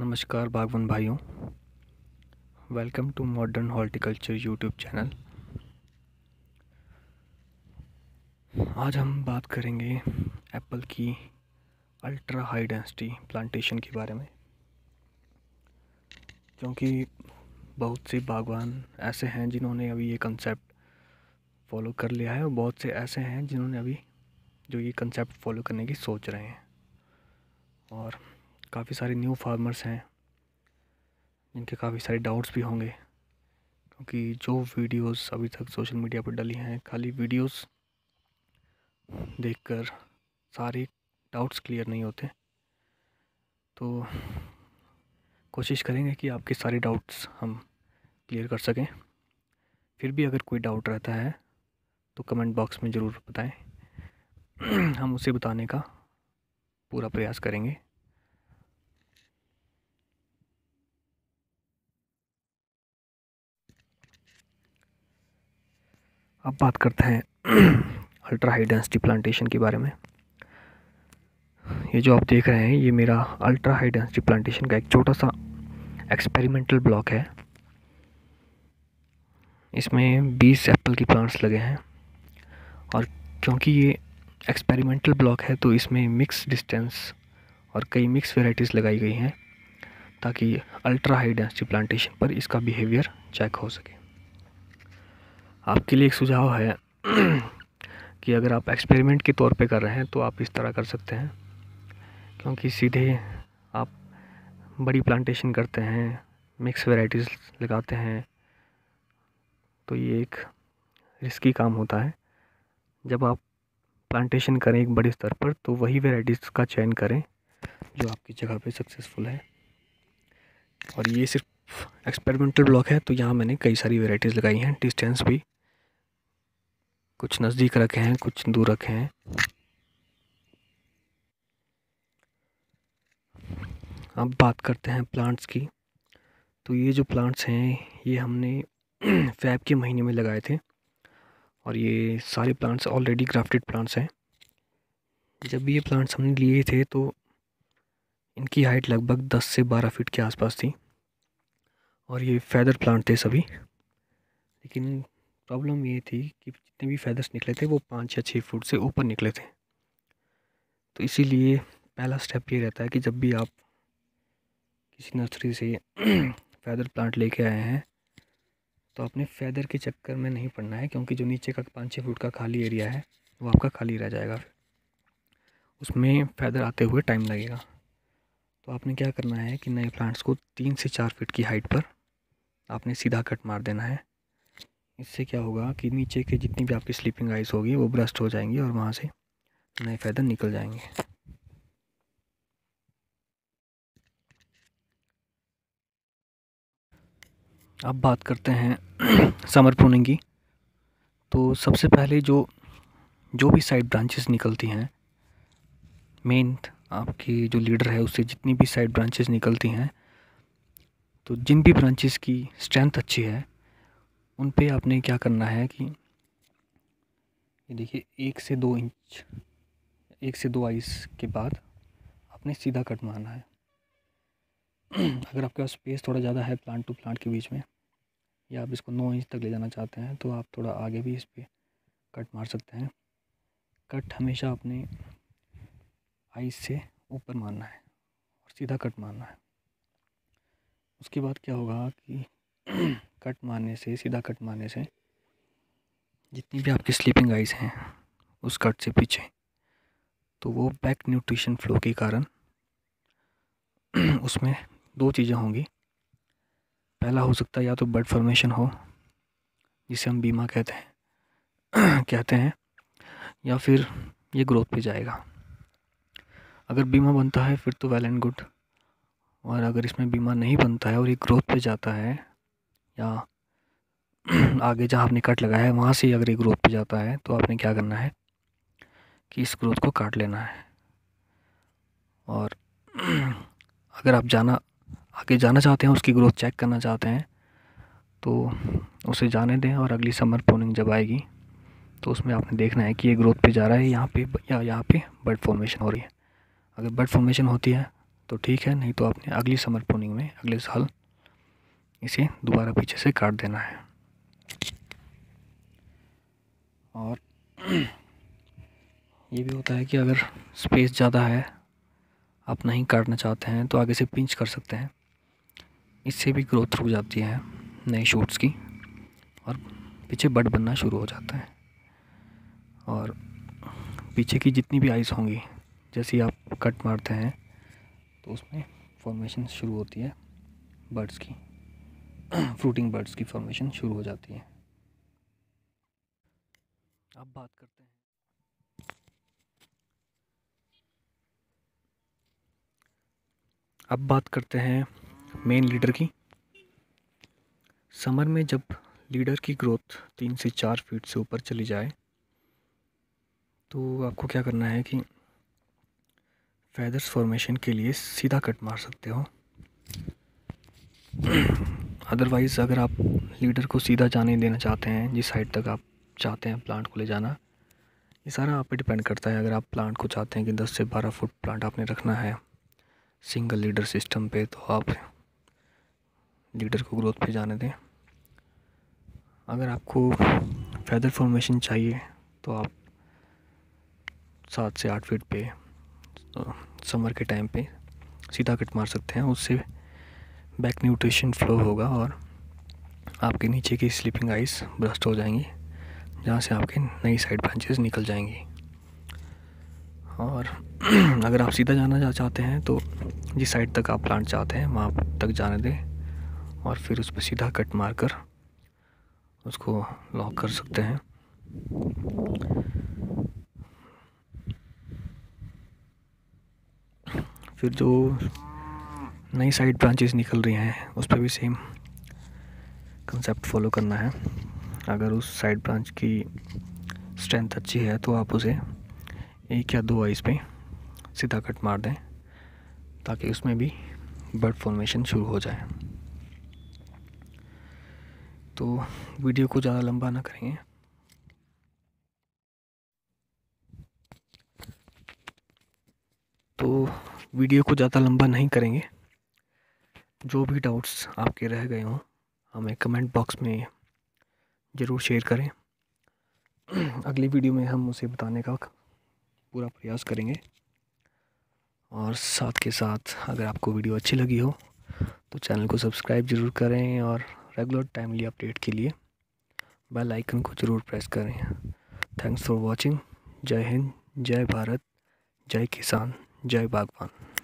नमस्कार बागवान भाइयों welcome to modern horticulture YouTube channel आज हम बात करेंगे एप्पल की अल्ट्रा हाई डेंसिटी प्लांटेशन के बारे में क्योंकि बहुत से बागवान ऐसे हैं जिन्होंने अभी ये कंसेप्ट फॉलो कर लिया है और बहुत से ऐसे हैं जिन्होंने अभी जो ये कंसेप्ट फॉलो करने की सोच रहे हैं और काफ़ी सारे न्यू फार्मर्स हैं जिनके काफ़ी सारे डाउट्स भी होंगे क्योंकि जो वीडियोस अभी तक सोशल मीडिया पर डली हैं खाली वीडियोस देखकर सारे डाउट्स क्लियर नहीं होते तो कोशिश करेंगे कि आपके सारे डाउट्स हम क्लियर कर सकें फिर भी अगर कोई डाउट रहता है तो कमेंट बॉक्स में ज़रूर बताएं हम उसे बताने का पूरा प्रयास करेंगे अब बात करते हैं अल्ट्रा हाई डेंसिटी प्लांटेशन के बारे में ये जो आप देख रहे हैं ये मेरा अल्ट्रा हाई डेंसिटी प्लांटेशन का एक छोटा सा एक्सपेरिमेंटल ब्लॉक है इसमें 20 एप्पल के प्लांट्स लगे हैं और क्योंकि ये एक्सपेरिमेंटल ब्लॉक है तो इसमें मिक्स डिस्टेंस और कई मिक्स वेराइटीज़ लगाई गई हैं ताकि अल्ट्रा हाई डेंसिटी प्लांटेशन पर इसका बिहेवियर चेक हो सके आपके लिए एक सुझाव है कि अगर आप एक्सपेरिमेंट के तौर पे कर रहे हैं तो आप इस तरह कर सकते हैं क्योंकि सीधे आप बड़ी प्लांटेशन करते हैं मिक्स वेराइटीज़ लगाते हैं तो ये एक रिस्की काम होता है जब आप प्लांटेशन करें एक बड़े स्तर पर तो वही वेराइटीज़ का चयन करें जो आपकी जगह पे सक्सेसफुल है और ये सिर्फ एक्सपेरिमेंटल ब्लॉक है तो यहाँ मैंने कई सारी वेराइटीज़ लगाई हैं डिस्टेंस भी कुछ नज़दीक रखे हैं कुछ दूर रखे हैं अब बात करते हैं प्लांट्स की तो ये जो प्लांट्स हैं ये हमने फैब के महीने में लगाए थे और ये सारे प्लांट्स ऑलरेडी ग्राफ्टेड प्लांट्स हैं जब ये प्लांट्स हमने लिए थे तो इनकी हाइट लगभग दस से बारह फीट के आसपास थी और ये फैदर प्लांट थे सभी लेकिन प्रॉब्लम ये थी कि जितने भी फैदर्स निकले थे वो पाँच या छः फुट से ऊपर निकले थे तो इसीलिए पहला स्टेप ये रहता है कि जब भी आप किसी नर्सरी से फैदर प्लांट लेके आए हैं तो आपने फैदर के चक्कर में नहीं पड़ना है क्योंकि जो नीचे का पाँच छः फुट का खाली एरिया है वो आपका खाली रह जाएगा फिर उसमें फैदर आते हुए टाइम लगेगा तो आपने क्या करना है कि नए प्लांट्स को तीन से चार फीट की हाइट पर आपने सीधा कट मार देना है इससे क्या होगा कि नीचे के जितनी भी आपकी स्लीपिंग आइस होगी वो ब्रस्ट हो जाएंगी और वहाँ से नए फैदर निकल जाएंगे अब बात करते हैं समर प्रूनिंग की तो सबसे पहले जो जो भी साइड ब्रांचेस निकलती हैं मेन आपकी जो लीडर है उससे जितनी भी साइड ब्रांचेस निकलती हैं तो जिन भी ब्रांचेस की स्ट्रेंथ अच्छी है उन पे आपने क्या करना है कि ये देखिए एक से दो इंच एक से दो आइस के बाद आपने सीधा कट मारना है अगर आपके पास स्पेस थोड़ा ज़्यादा है प्लांट टू प्लांट के बीच में या आप इसको नौ इंच तक ले जाना चाहते हैं तो आप थोड़ा आगे भी इस पर कट मार सकते हैं कट हमेशा अपने आइस से ऊपर मारना है और सीधा कट मारना है उसके बाद क्या होगा कि कट मारने से सीधा कट मारने से जितनी भी आपकी स्लीपिंग आइज़ हैं उस कट से पीछे तो वो बैक न्यूट्रिशन फ्लो के कारण उसमें दो चीज़ें होंगी पहला हो सकता है या तो ब्लड फॉर्मेशन हो जिसे हम बीमा कहते हैं कहते हैं या फिर ये ग्रोथ पे जाएगा अगर बीमा बनता है फिर तो वेल एंड गुड और अगर इसमें बीमा नहीं बनता है और ये ग्रोथ पे जाता है या आगे जहाँ आपने कट लगाया है वहाँ से अगर ये ग्रोथ पे जाता है तो आपने क्या करना है कि इस ग्रोथ को काट लेना है और अगर आप जाना आगे जाना चाहते हैं उसकी ग्रोथ चेक करना चाहते हैं तो उसे जाने दें और अगली समर पोनिंग जब आएगी तो उसमें आपने देखना है कि ये ग्रोथ पे जा रहा है यहाँ पे या यहाँ पे बर्ड फॉर्मेशन हो रही है अगर बर्ड फॉर्मेशन होती है तो ठीक है नहीं तो आपने अगली समर पोनिंग में अगले साल इसे दोबारा पीछे से काट देना है और ये भी होता है कि अगर स्पेस ज़्यादा है आप नहीं काटना चाहते हैं तो आगे से पिंच कर सकते हैं इससे भी ग्रोथ रुक जाती है नए शूट्स की और पीछे बड बनना शुरू हो जाता है और पीछे की जितनी भी आइस होंगी जैसे आप कट मारते हैं तो उसमें फॉर्मेशन शुरू होती है बर्ड्स की फ्रूटिंग बर्ड्स की फॉर्मेशन शुरू हो जाती है अब बात करते हैं अब बात करते हैं मेन लीडर की समर में जब लीडर की ग्रोथ तीन से चार फीट से ऊपर चली जाए तो आपको क्या करना है कि फैदर्स फॉर्मेशन के लिए सीधा कट मार सकते हो अदरवाइज़ अगर आप लीडर को सीधा जाने देना चाहते हैं जिस साइड तक आप चाहते हैं प्लांट को ले जाना ये सारा आप पे डिपेंड करता है अगर आप प्लांट को चाहते हैं कि 10 से 12 फुट प्लांट आपने रखना है सिंगल लीडर सिस्टम पे तो आप लीडर को ग्रोथ पे जाने दें अगर आपको फैदर फॉर्मेशन चाहिए तो आप सात से आठ फीट पे समर के टाइम पे सीधा कट मार सकते हैं उससे बैक न्यूट्रिशन फ्लो होगा और आपके नीचे की स्लीपिंग आइस ब्रस्ट हो जाएंगी जहाँ से आपके नई साइड ब्रांचेस निकल जाएंगी और अगर आप सीधा जाना चाहते हैं तो जिस साइड तक आप प्लांट चाहते हैं वहाँ तक जाने दें और फिर उस पर सीधा कट मार कर उसको लॉक कर सकते हैं फिर जो नई साइड ब्रांचेस निकल रही हैं उस पर भी सेम कंसेप्ट फॉलो करना है अगर उस साइड ब्रांच की स्ट्रेंथ अच्छी है तो आप उसे एक या दो आइस पे सीधा कट मार दें ताकि उसमें भी बर्ड फॉर्मेशन शुरू हो जाए तो वीडियो को ज़्यादा लंबा ना करेंगे तो वीडियो को ज़्यादा लंबा नहीं करेंगे जो भी डाउट्स आपके रह गए हों हमें कमेंट बॉक्स में ज़रूर शेयर करें अगली वीडियो में हम उसे बताने का पूरा प्रयास करेंगे और साथ के साथ अगर आपको वीडियो अच्छी लगी हो तो चैनल को सब्सक्राइब ज़रूर करें और रेगुलर टाइमली अपडेट के लिए बेल आइकन को ज़रूर प्रेस करें थैंक्स फॉर वॉचिंग जय हिंद जय भारत जय किसान जय बागवान